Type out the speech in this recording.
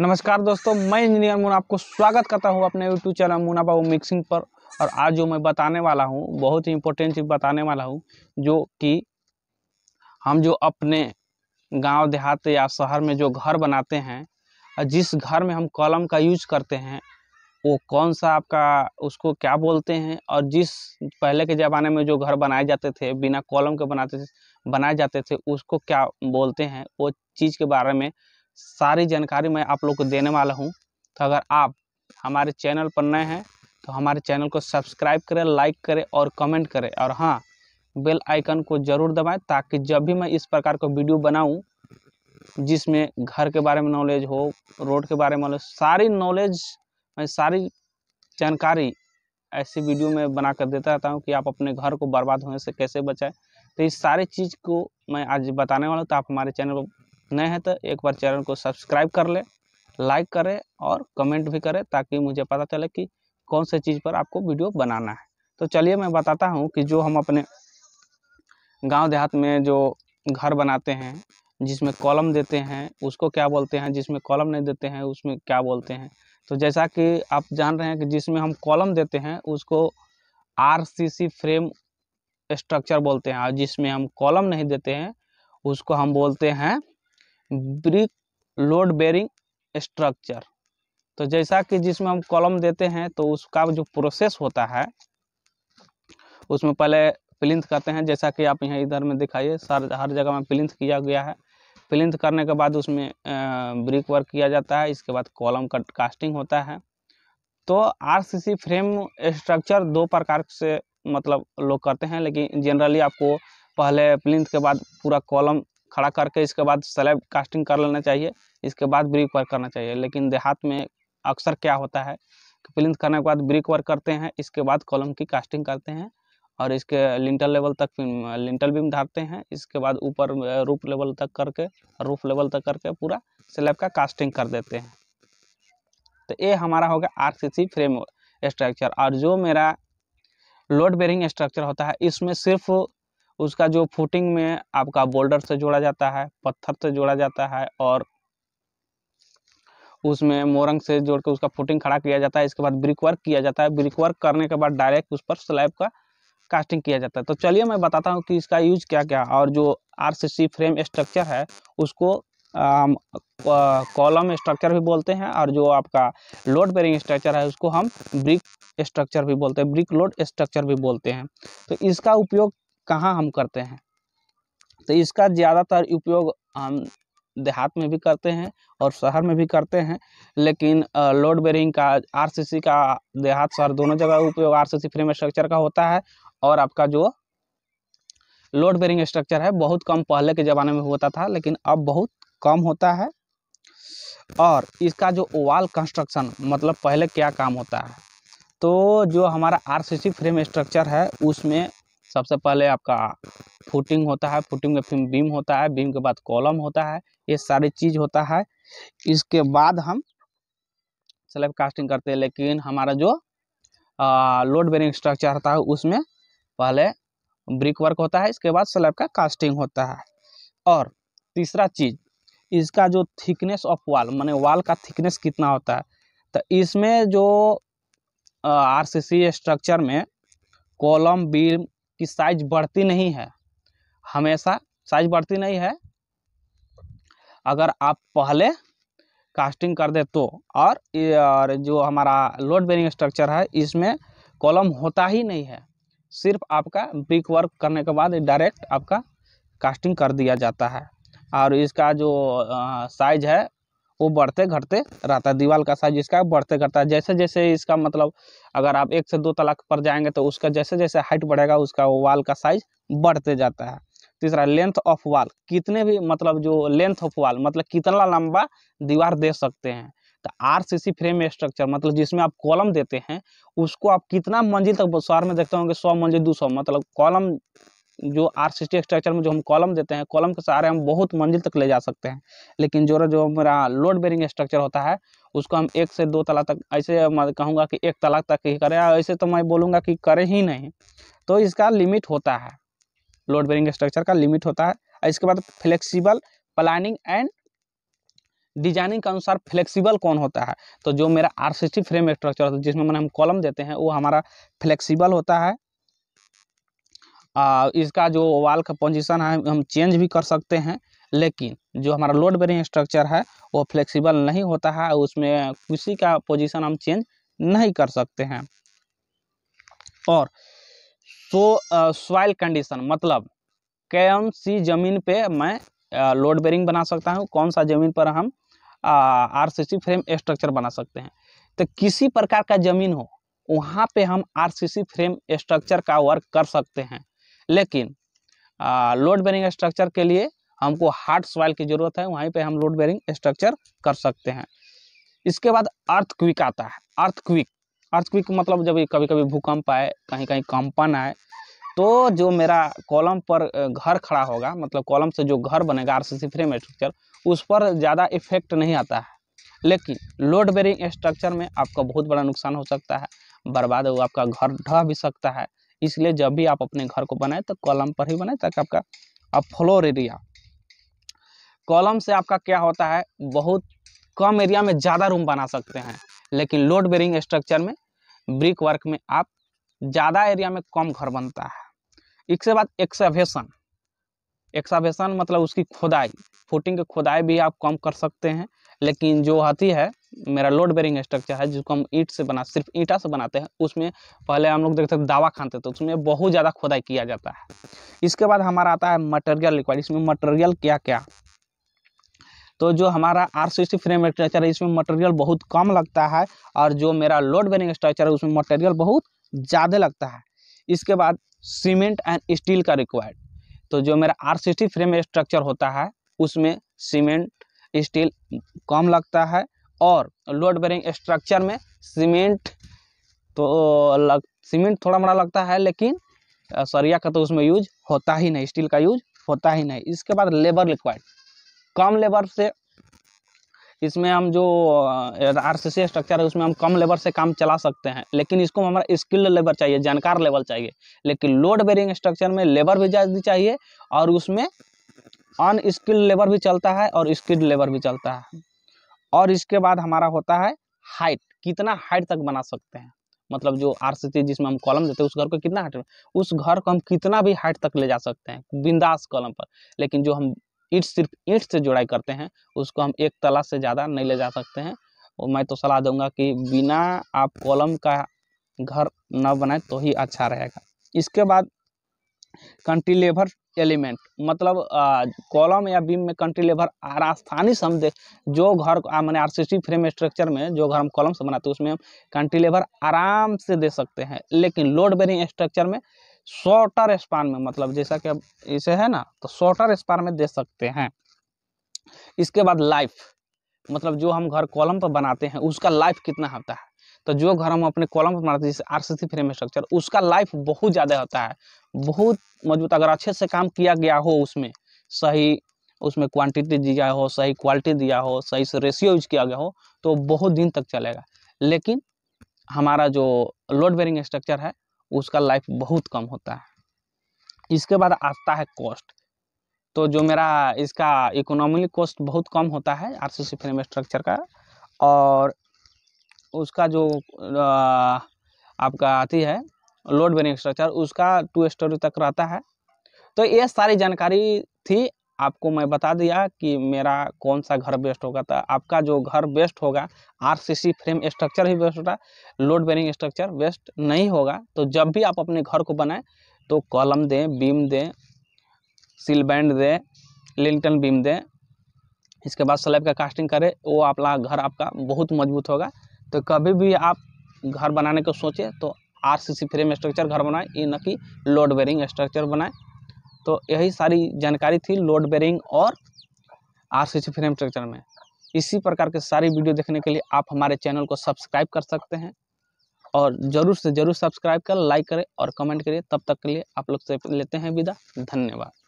नमस्कार दोस्तों मैं इंजीनियर मुन आपको स्वागत करता हूँ अपने यूट्यूब चैनल मुना बाबू मिक्सिंग पर और आज जो मैं बताने वाला हूँ बहुत ही इम्पोर्टेंट चीज़ बताने वाला हूँ जो कि हम जो अपने गांव देहात या शहर में जो घर बनाते हैं और जिस घर में हम कॉलम का यूज करते हैं वो कौन सा आपका उसको क्या बोलते हैं और जिस पहले के ज़माने में जो घर बनाए जाते थे बिना कॉलम के बनाते बनाए जाते थे उसको क्या बोलते हैं वो चीज़ के बारे में सारी जानकारी मैं आप लोग को देने वाला हूँ तो अगर आप हमारे चैनल पर नए हैं तो हमारे चैनल को सब्सक्राइब करें लाइक करें और कमेंट करें और हाँ बेल आइकन को ज़रूर दबाएं ताकि जब भी मैं इस प्रकार का वीडियो बनाऊं जिसमें घर के बारे में नॉलेज हो रोड के बारे में नॉलेज सारी नॉलेज मैं सारी जानकारी ऐसी वीडियो में बना कर देता रहता हूँ कि आप अपने घर को बर्बाद होने से कैसे बचाएं तो इस सारी चीज़ को मैं आज बताने वाला हूँ तो आप हमारे चैनल नए हैं तो एक बार चैनल को सब्सक्राइब कर लें लाइक करें और कमेंट भी करें ताकि मुझे पता चले कि कौन से चीज़ पर आपको वीडियो बनाना है तो चलिए मैं बताता हूँ कि जो हम अपने गांव देहात में जो घर बनाते हैं जिसमें कॉलम देते हैं उसको क्या बोलते हैं जिसमें कॉलम नहीं देते हैं उसमें क्या बोलते हैं तो जैसा कि आप जान रहे हैं कि जिसमें हम कॉलम देते हैं उसको आर फ्रेम स्ट्रक्चर बोलते हैं और जिसमें हम कॉलम नहीं देते हैं उसको हम बोलते हैं ब्रिक लोड बेरिंग स्ट्रक्चर तो जैसा कि जिसमें हम कॉलम देते हैं तो उसका जो प्रोसेस होता है उसमें पहले प्लिंथ करते हैं जैसा कि आप यहाँ इधर में दिखाइए सर हर जगह में प्लिंथ किया गया है प्लिंथ करने के बाद उसमें ब्रिक वर्क किया जाता है इसके बाद कॉलम कट कास्टिंग होता है तो आरसीसी फ्रेम स्ट्रक्चर दो प्रकार से मतलब लोग करते हैं लेकिन जनरली आपको पहले प्लिंथ के बाद पूरा कॉलम खड़ा करके इसके बाद स्लैब कास्टिंग कर लेना चाहिए इसके बाद ब्रिक वर्क करना चाहिए लेकिन देहात में अक्सर क्या होता है कि प्लिंथ करने के बाद ब्रिक वर्क करते हैं इसके बाद कॉलम की कास्टिंग करते हैं और इसके लिंटल लेवल तक लिंटल बीम धारते हैं इसके बाद ऊपर रूप लेवल तक करके रूफ लेवल तक करके पूरा स्लैब का कास्टिंग कर देते हैं तो ये हमारा होगा सी फ्रेम स्ट्रक्चर और जो मेरा लोड बेरिंग स्ट्रक्चर होता है इसमें सिर्फ उसका जो फुटिंग में आपका बोल्डर से जोड़ा जाता है पत्थर से जोड़ा जाता है और उसमें मोरंग से जोड़ के उसका फुटिंग खड़ा किया जाता है इसके बाद ब्रिक वर्क किया जाता है ब्रिक वर्क करने के बाद डायरेक्ट उस पर स्लैब का कास्टिंग किया जाता है तो चलिए मैं बताता हूँ कि इसका यूज क्या क्या और जो आर फ्रेम स्ट्रक्चर है उसको कॉलम स्ट्रक्चर भी बोलते हैं और जो आपका लोड बेरिंग स्ट्रक्चर है उसको हम ब्रिक स्ट्रक्चर भी बोलते हैं ब्रिक लोड स्ट्रक्चर भी बोलते हैं तो इसका उपयोग कहाँ हम करते हैं तो इसका ज़्यादातर उपयोग हम देहात में भी करते हैं और शहर में भी करते हैं लेकिन लोड बेरिंग का आरसीसी का देहात शहर दोनों जगह उपयोग आरसीसी फ्रेम स्ट्रक्चर का होता है और आपका जो लोड बेरिंग स्ट्रक्चर है बहुत कम पहले के ज़माने में होता था लेकिन अब बहुत कम होता है और इसका जो ओवाल कंस्ट्रक्शन मतलब पहले क्या काम होता है तो जो हमारा आरसीसी फ्रेम स्ट्रक्चर है उसमें सबसे पहले आपका फुटिंग होता है फुटिंग में फिर बीम होता है बीम के बाद कॉलम होता है ये सारी चीज़ होता है इसके बाद हम स्लैब कास्टिंग करते हैं लेकिन हमारा जो लोड बेरिंग स्ट्रक्चर होता है उसमें पहले ब्रिक वर्क होता है इसके बाद स्लैब का कास्टिंग होता है और तीसरा चीज़ इसका जो थिकनेस ऑफ वाल मैंने वाल का थिकनेस कितना होता है तो इसमें जो आरसीसी स्ट्रक्चर में कॉलम बीम कि साइज बढ़ती नहीं है हमेशा साइज बढ़ती नहीं है अगर आप पहले कास्टिंग कर दे तो और और जो हमारा लोड बेरिंग स्ट्रक्चर है इसमें कॉलम होता ही नहीं है सिर्फ आपका ब्रिक वर्क करने के बाद डायरेक्ट आपका कास्टिंग कर दिया जाता है और इसका जो साइज है वो बढ़ते घटते रहता है दीवार का साइज इसका बढ़ते घटता है जैसे जैसे इसका मतलब अगर आप एक से दो तलाक पर जाएंगे तो उसका जैसे जैसे हाइट बढ़ेगा उसका वाल का साइज बढ़ते जाता है तीसरा लेंथ ऑफ वाल कितने भी मतलब जो लेंथ ऑफ वाल मतलब कितना लंबा दीवार दे सकते हैं तो R C C frame structure मतलब जिसमें आप कॉलम देते हैं उसको आप कितना मंजिल तक शहर में देखते होंगे सौ मंजिल दो सौ मतलब कॉलम जो आर सी स्ट्रक्चर में जो हम कॉलम देते हैं कॉलम के सहारे हम बहुत मंजिल तक ले जा सकते हैं लेकिन जो जो मेरा लोड बेरिंग स्ट्रक्चर होता है उसको हम एक से दो तला तक ऐसे मैं कहूँगा कि एक तला तक ही करें ऐसे तो मैं बोलूँगा कि करें ही नहीं तो इसका लिमिट होता है लोड बेरिंग स्ट्रक्चर का लिमिट होता है इसके बाद फ्लेक्सीबल प्लानिंग एंड डिजाइनिंग के अनुसार फ्लेक्सिबल कौन होता है तो जो मेरा आर फ्रेम स्ट्रक्चर होता है जिसमें मैंने हम कॉलम देते हैं वो हमारा फ्लेक्सिबल होता है आ, इसका जो वाल का पोजिशन है हम चेंज भी कर सकते हैं लेकिन जो हमारा लोड बेरिंग स्ट्रक्चर है वो फ्लेक्सिबल नहीं होता है उसमें किसी का पोजीशन हम चेंज नहीं कर सकते हैं और सो सॉइल कंडीशन मतलब कौन सी ज़मीन पे मैं लोड बेरिंग बना सकता हूँ कौन सा ज़मीन पर हम R C C frame structure बना सकते हैं तो किसी प्रकार का ज़मीन हो वहाँ पे हम R C C frame structure का वर्क कर सकते हैं लेकिन लोड बेरिंग स्ट्रक्चर के लिए हमको हार्ड सॉइल की ज़रूरत है वहीं पे हम लोड बेरिंग स्ट्रक्चर कर सकते हैं इसके बाद अर्थ क्विक आता है अर्थ क्विक अर्थ क्विक मतलब जब कभी कभी भूकंप आए कहीं कहीं कंपन आए तो जो मेरा कॉलम पर घर खड़ा होगा मतलब कॉलम से जो घर बनेगा आर सी फ्रेम स्ट्रक्चर उस पर ज़्यादा इफेक्ट नहीं आता है लेकिन लोड बेरिंग स्ट्रक्चर में आपका बहुत बड़ा नुकसान हो सकता है बर्बाद हो आपका घर ढह भी सकता है इसलिए जब भी आप अपने घर को बनाए तो कॉलम पर ही बनाए ताकि आपका अब फ्लोर एरिया कॉलम से आपका क्या होता है बहुत कम एरिया में ज़्यादा रूम बना सकते हैं लेकिन लोड बेरिंग स्ट्रक्चर में ब्रिक वर्क में आप ज़्यादा एरिया में कम घर बनता है इसके बाद एक्सावेशन एक्सावेशन मतलब उसकी खुदाई फुटिंग की खुदाई भी आप कम कर सकते हैं लेकिन जो हाथी है मेरा लोड बेरिंग स्ट्रक्चर है जिसको हम ईट से बना सिर्फ ईटा से बनाते हैं उसमें पहले हम लोग देखते हैं दावा खानते थे तो उसमें बहुत ज़्यादा खुदाई किया जाता है इसके बाद हमारा आता है मटेरियल रिक्वायर्ड इसमें मटेरियल क्या क्या तो जो हमारा R C C frame structure है इसमें मटेरियल बहुत कम लगता है और जो मेरा लोड बेरिंग स्ट्रक्चर है उसमें मटेरियल बहुत ज़्यादा लगता है इसके बाद सीमेंट एंड स्टील का रिक्वायर्ड तो जो मेरा R C C frame structure होता है उसमें सीमेंट स्टील कम लगता है और लोड बेरिंग स्ट्रक्चर में सीमेंट तो लग सीमेंट थोड़ा मोड़ा लगता है लेकिन सरिया का तो उसमें यूज होता ही नहीं स्टील का यूज होता ही नहीं इसके बाद लेबर रिक्वायर्ड कम लेबर से इसमें हम जो आर सी स्ट्रक्चर है उसमें हम कम लेबर से काम चला सकते हैं लेकिन इसको हमारा स्किल्ड लेबर चाहिए जानकार लेवल चाहिए लेकिन लोड बेरिंग स्ट्रक्चर में लेबर भी ज्यादा चाहिए और उसमें अनस्किल्ड लेबर भी चलता है और स्किल्ड लेबर भी चलता है और इसके बाद हमारा होता है हाइट कितना हाइट तक बना सकते हैं मतलब जो आर सी जिसमें हम कॉलम देते हैं उस घर को कितना हाइट उस घर को हम कितना भी हाइट तक ले जा सकते हैं बिंदास कॉलम पर लेकिन जो हम ईट सिर्फ ईट से जुड़ाई करते हैं उसको हम एक तला से ज़्यादा नहीं ले जा सकते हैं और मैं तो सलाह दूंगा कि बिना आप कॉलम का घर न बनाए तो ही अच्छा रहेगा इसके बाद कंटिलेवर एलिमेंट मतलब कॉलम या बीम में कंटिलेवर आर आसानी से हम देख जो घर मैंने आर फ्रेम स्ट्रक्चर में जो घर हम कॉलम से बनाते हैं उसमें हम कंटिलेवर आराम से दे सकते हैं लेकिन लोड बेरिंग स्ट्रक्चर में शॉर्टर स्पान में मतलब जैसा कि अब इसे है ना तो शॉर्टर स्पान में दे सकते हैं इसके बाद लाइफ मतलब जो हम घर कॉलम पर बनाते हैं उसका लाइफ कितना होता है तो जो घर हम अपने कॉलम पर मारते जैसे आर सी फ्रेम स्ट्रक्चर उसका लाइफ बहुत ज़्यादा होता है बहुत मजबूत अगर अच्छे से काम किया गया हो उसमें सही उसमें क्वांटिटी दिया हो सही क्वालिटी दिया हो सही से रेशियो यूज किया गया हो तो बहुत दिन तक चलेगा लेकिन हमारा जो लोड बेरिंग स्ट्रक्चर है उसका लाइफ बहुत कम होता है इसके बाद आता है कॉस्ट तो जो मेरा इसका इकोनॉमिक कॉस्ट बहुत कम होता है आरसीसी फ्रेम स्ट्रक्चर का और उसका जो आपका आती है लोड बेरिंग स्ट्रक्चर उसका टू स्टोरी तक रहता है तो ये सारी जानकारी थी आपको मैं बता दिया कि मेरा कौन सा घर बेस्ट होगा तो आपका जो घर बेस्ट होगा आरसीसी फ्रेम स्ट्रक्चर ही बेस्ट होगा लोड बेरिंग स्ट्रक्चर बेस्ट नहीं होगा तो जब भी आप अपने घर को बनाएं तो कॉलम दें बीम दें सील बैंड दें लिंटन बीम दें इसके बाद स्लैब का कास्टिंग करें वो आपका घर आपका बहुत मजबूत होगा तो कभी भी आप घर बनाने को सोचें तो R C C frame structure घर बनाए ये न कि लोड बेरिंग स्ट्रक्चर बनाए तो यही सारी जानकारी थी लोड बेरिंग और R C C frame structure में इसी प्रकार के सारी वीडियो देखने के लिए आप हमारे चैनल को सब्सक्राइब कर सकते हैं और ज़रूर से ज़रूर सब्सक्राइब कर लाइक करें और कमेंट करिए तब तक के लिए आप लोग से लेते हैं विदा धन्यवाद